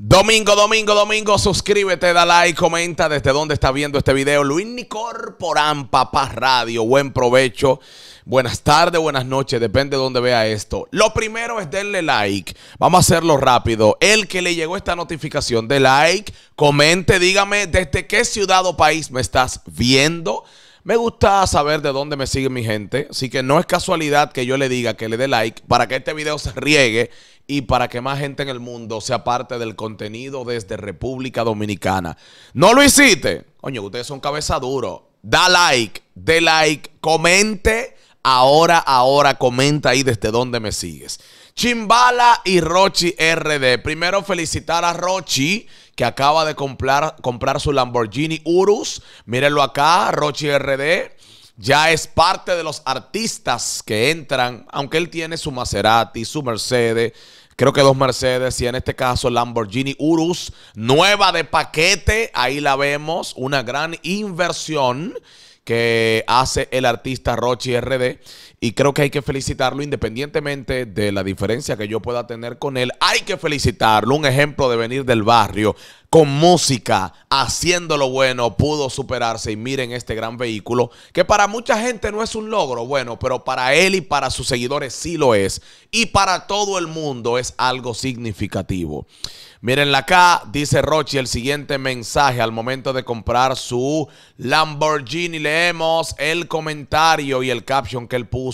Domingo, domingo, domingo, suscríbete, da like, comenta desde dónde está viendo este video. Luis Nicorporán, Papá Radio, buen provecho. Buenas tardes, buenas noches, depende de dónde vea esto. Lo primero es darle like. Vamos a hacerlo rápido. El que le llegó esta notificación de like, comente, dígame desde qué ciudad o país me estás viendo. Me gusta saber de dónde me sigue mi gente, así que no es casualidad que yo le diga que le dé like para que este video se riegue y para que más gente en el mundo sea parte del contenido desde República Dominicana. ¿No lo hiciste? Coño, ustedes son cabeza duro. Da like, de like, comente. Ahora, ahora, comenta ahí desde dónde me sigues. Chimbala y Rochi RD. Primero felicitar a Rochi que acaba de comprar, comprar su Lamborghini Urus. Mírenlo acá, Rochi RD. Ya es parte de los artistas que entran, aunque él tiene su Maserati, su Mercedes, creo que dos Mercedes y en este caso Lamborghini Urus, nueva de paquete, ahí la vemos, una gran inversión que hace el artista Rochi RD y creo que hay que felicitarlo independientemente de la diferencia que yo pueda tener con él. Hay que felicitarlo, un ejemplo de venir del barrio con música, haciendo lo bueno, pudo superarse y miren este gran vehículo que para mucha gente no es un logro, bueno, pero para él y para sus seguidores sí lo es y para todo el mundo es algo significativo. Miren acá, dice Rochi el siguiente mensaje al momento de comprar su Lamborghini, leemos el comentario y el caption que él puso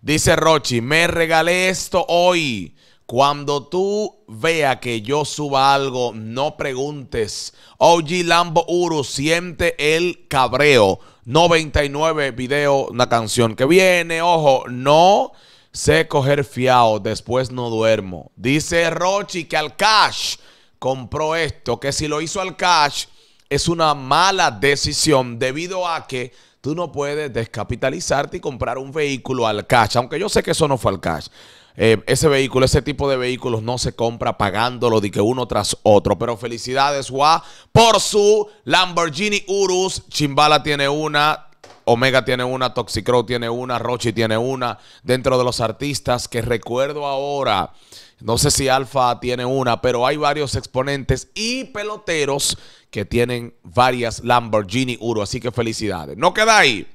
Dice Rochi, me regalé esto hoy. Cuando tú vea que yo suba algo, no preguntes. OG Lambo Uru, siente el cabreo. 99 video, una canción que viene. Ojo, no sé coger fiao, después no duermo. Dice Rochi que al cash compró esto, que si lo hizo al cash es una mala decisión debido a que Tú no puedes descapitalizarte y comprar un vehículo al cash, aunque yo sé que eso no fue al cash. Eh, ese vehículo, ese tipo de vehículos no se compra pagándolo de que uno tras otro. Pero felicidades, Juá, por su Lamborghini Urus. Chimbala tiene una, Omega tiene una, Toxicrow tiene una, Rochi tiene una. Dentro de los artistas que recuerdo ahora no sé si Alfa tiene una, pero hay varios exponentes y peloteros que tienen varias Lamborghini Uro. Así que felicidades. No queda ahí.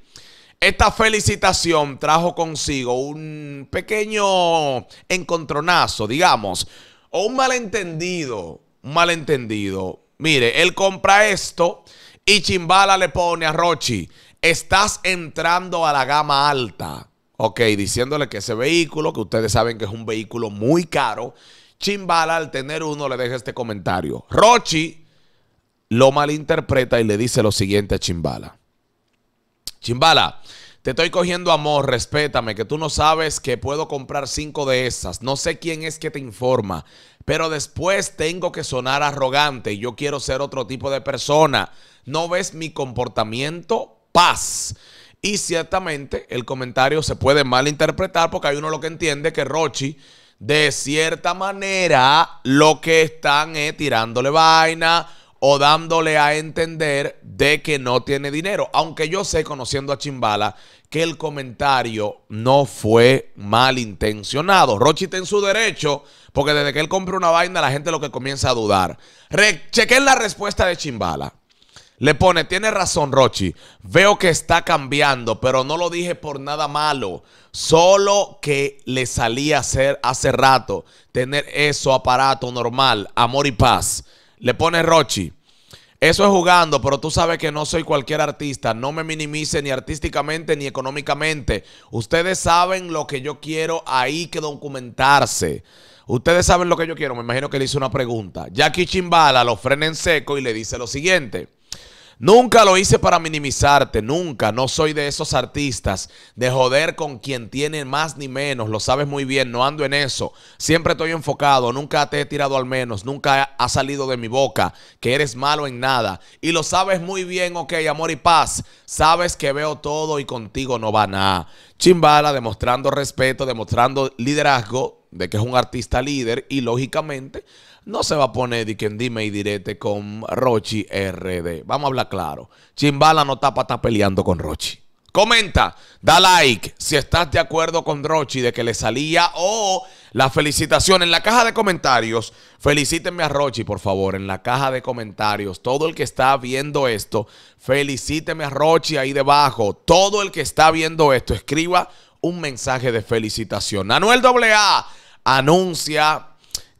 Esta felicitación trajo consigo un pequeño encontronazo, digamos, o un malentendido. Un malentendido. Mire, él compra esto y Chimbala le pone a Rochi. Estás entrando a la gama alta. Ok, diciéndole que ese vehículo, que ustedes saben que es un vehículo muy caro, Chimbala al tener uno le deja este comentario. Rochi lo malinterpreta y le dice lo siguiente a Chimbala. Chimbala, te estoy cogiendo amor, respétame, que tú no sabes que puedo comprar cinco de esas. No sé quién es que te informa, pero después tengo que sonar arrogante y yo quiero ser otro tipo de persona. ¿No ves mi comportamiento? Paz. Y ciertamente el comentario se puede malinterpretar porque hay uno lo que entiende que Rochi, de cierta manera, lo que están es tirándole vaina o dándole a entender de que no tiene dinero. Aunque yo sé, conociendo a Chimbala, que el comentario no fue malintencionado. Rochi está en su derecho, porque desde que él compra una vaina, la gente lo que comienza a dudar. Re chequen la respuesta de Chimbala. Le pone, tiene razón Rochi, veo que está cambiando, pero no lo dije por nada malo, solo que le salía a hacer hace rato tener eso aparato normal, amor y paz. Le pone Rochi, eso es jugando, pero tú sabes que no soy cualquier artista, no me minimice ni artísticamente ni económicamente. Ustedes saben lo que yo quiero, ahí que documentarse. Ustedes saben lo que yo quiero, me imagino que le hice una pregunta. Jackie Chimbala lo frena en seco y le dice lo siguiente. Nunca lo hice para minimizarte, nunca. No soy de esos artistas, de joder con quien tiene más ni menos, lo sabes muy bien, no ando en eso. Siempre estoy enfocado, nunca te he tirado al menos, nunca ha salido de mi boca que eres malo en nada. Y lo sabes muy bien, ok, amor y paz. Sabes que veo todo y contigo no va nada. Chimbala demostrando respeto, demostrando liderazgo, de que es un artista líder y lógicamente no se va a poner de quien dime y direte con Rochi RD. Vamos a hablar claro. Chimbala no tapa, está peleando con Rochi. Comenta, da like si estás de acuerdo con Rochi de que le salía o la felicitación en la caja de comentarios. Felicítenme a Rochi, por favor, en la caja de comentarios. Todo el que está viendo esto, felicíteme a Rochi ahí debajo. Todo el que está viendo esto, escriba un mensaje de felicitación. Anuel AA anuncia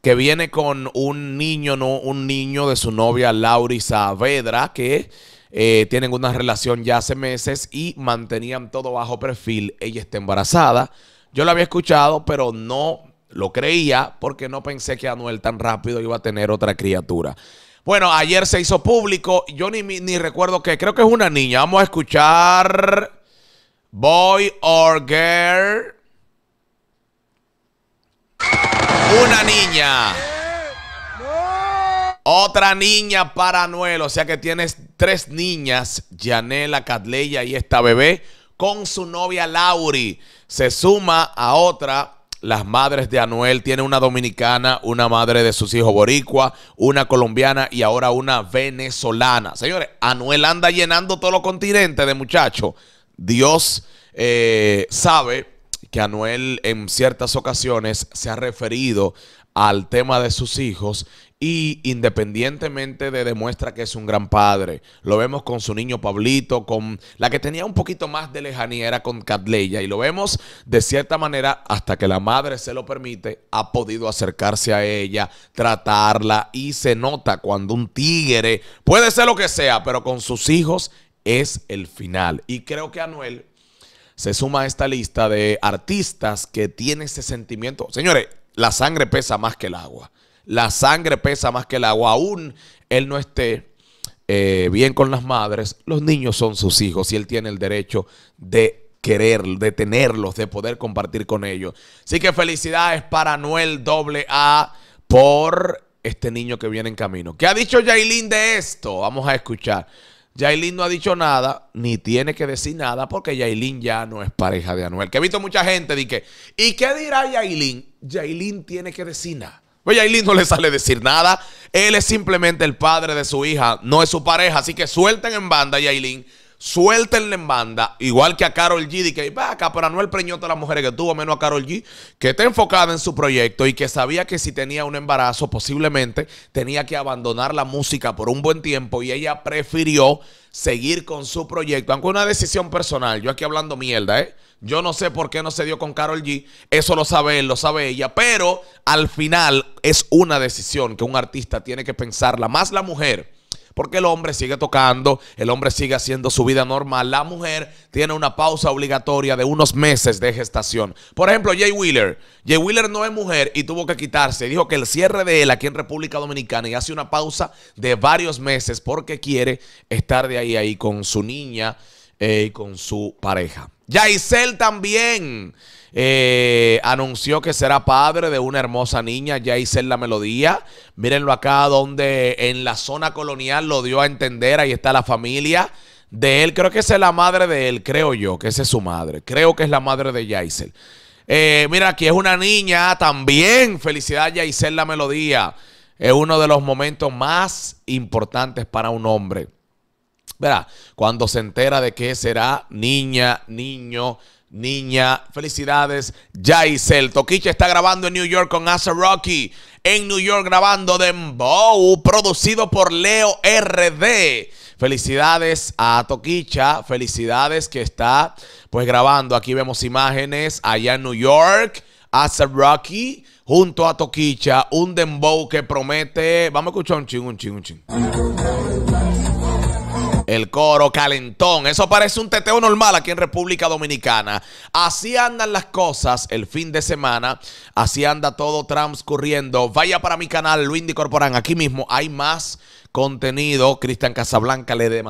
que viene con un niño, ¿no? Un niño de su novia Lauri Saavedra, que eh, tienen una relación ya hace meses y mantenían todo bajo perfil. Ella está embarazada. Yo la había escuchado, pero no lo creía porque no pensé que Anuel tan rápido iba a tener otra criatura. Bueno, ayer se hizo público. Yo ni, ni recuerdo que creo que es una niña. Vamos a escuchar Boy or Girl. Una niña. Otra niña para Anuel. O sea que tienes tres niñas, Janela, Catleya y esta bebé, con su novia Lauri. Se suma a otra. Las madres de Anuel tiene una dominicana, una madre de sus hijos boricua, una colombiana y ahora una venezolana. Señores, Anuel anda llenando todos los continentes de muchachos. Dios eh, sabe que Anuel en ciertas ocasiones se ha referido al tema de sus hijos y independientemente de demuestra que es un gran padre. Lo vemos con su niño Pablito, con la que tenía un poquito más de lejanía era con Catleya y lo vemos de cierta manera hasta que la madre se lo permite, ha podido acercarse a ella, tratarla y se nota cuando un tigre, puede ser lo que sea, pero con sus hijos es el final. Y creo que Anuel se suma a esta lista de artistas que tienen ese sentimiento. Señores, la sangre pesa más que el agua. La sangre pesa más que el agua. Aún él no esté eh, bien con las madres, los niños son sus hijos y él tiene el derecho de querer, de tenerlos, de poder compartir con ellos. Así que felicidades para Noel AA por este niño que viene en camino. ¿Qué ha dicho Jailin de esto? Vamos a escuchar. Yailin no ha dicho nada, ni tiene que decir nada, porque Yailin ya no es pareja de Anuel. Que he visto mucha gente y que, ¿y qué dirá Yailin? Yailin tiene que decir nada. Pues Yailin no le sale decir nada. Él es simplemente el padre de su hija, no es su pareja. Así que suelten en banda, Yailin suéltenle en banda, igual que a Carol G, de que va acá, pero no el preñoto de las mujeres que tuvo, menos a Carol G, que está enfocada en su proyecto y que sabía que si tenía un embarazo, posiblemente tenía que abandonar la música por un buen tiempo y ella prefirió seguir con su proyecto, aunque una decisión personal, yo aquí hablando mierda, ¿eh? Yo no sé por qué no se dio con Carol G, eso lo sabe él, lo sabe ella, pero al final es una decisión que un artista tiene que pensarla, más la mujer porque el hombre sigue tocando, el hombre sigue haciendo su vida normal. La mujer tiene una pausa obligatoria de unos meses de gestación. Por ejemplo, Jay Wheeler. Jay Wheeler no es mujer y tuvo que quitarse. Dijo que el cierre de él aquí en República Dominicana y hace una pausa de varios meses porque quiere estar de ahí ahí con su niña eh, y con su pareja. Yaisel también. Eh, anunció que será padre de una hermosa niña, ya la melodía. Mírenlo acá, donde en la zona colonial lo dio a entender, ahí está la familia de él. Creo que esa es la madre de él, creo yo, que esa es su madre. Creo que es la madre de Yaisel. Eh, mira, aquí es una niña también. Felicidad, Yaisel, la melodía. Es uno de los momentos más importantes para un hombre. Verá, cuando se entera de que será niña, niño, niña. Felicidades, Jaisel. Toquicha está grabando en New York con Asa Rocky. En New York grabando Dembow, producido por Leo RD. Felicidades a Toquicha. Felicidades que está pues grabando. Aquí vemos imágenes allá en New York. Asa Rocky junto a Toquicha. Un Dembow que promete. Vamos a escuchar un ching, un ching, un ching. El coro calentón. Eso parece un teteo normal aquí en República Dominicana. Así andan las cosas el fin de semana. Así anda todo transcurriendo. Vaya para mi canal, Luindy Corporán. Aquí mismo hay más contenido. Cristian Casablanca le,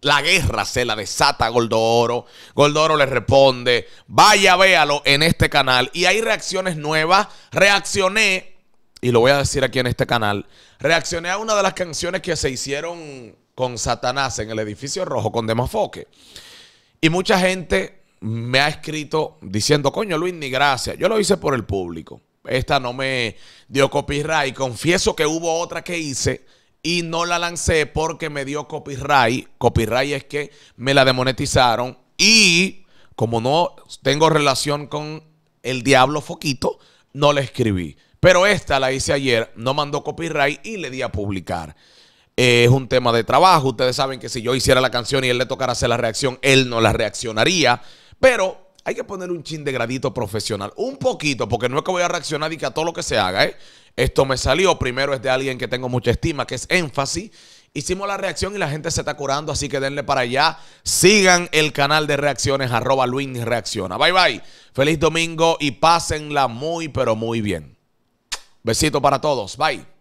la guerra se la desata a Goldoro. Goldoro le responde. Vaya, véalo en este canal. Y hay reacciones nuevas. Reaccioné, y lo voy a decir aquí en este canal. Reaccioné a una de las canciones que se hicieron con Satanás en el edificio rojo con Demofoque. Y mucha gente me ha escrito diciendo, coño Luis, ni gracias. Yo lo hice por el público. Esta no me dio copyright. Confieso que hubo otra que hice y no la lancé porque me dio copyright. Copyright es que me la demonetizaron y como no tengo relación con el diablo foquito, no la escribí. Pero esta la hice ayer, no mandó copyright y le di a publicar es un tema de trabajo. Ustedes saben que si yo hiciera la canción y él le tocara hacer la reacción, él no la reaccionaría. Pero hay que poner un chin de gradito profesional. Un poquito, porque no es que voy a reaccionar y que a todo lo que se haga, ¿eh? Esto me salió. Primero es de alguien que tengo mucha estima, que es énfasis. Hicimos la reacción y la gente se está curando, así que denle para allá. Sigan el canal de reacciones, arroba Reacciona. Bye bye. Feliz domingo y pásenla muy, pero muy bien. Besito para todos. Bye.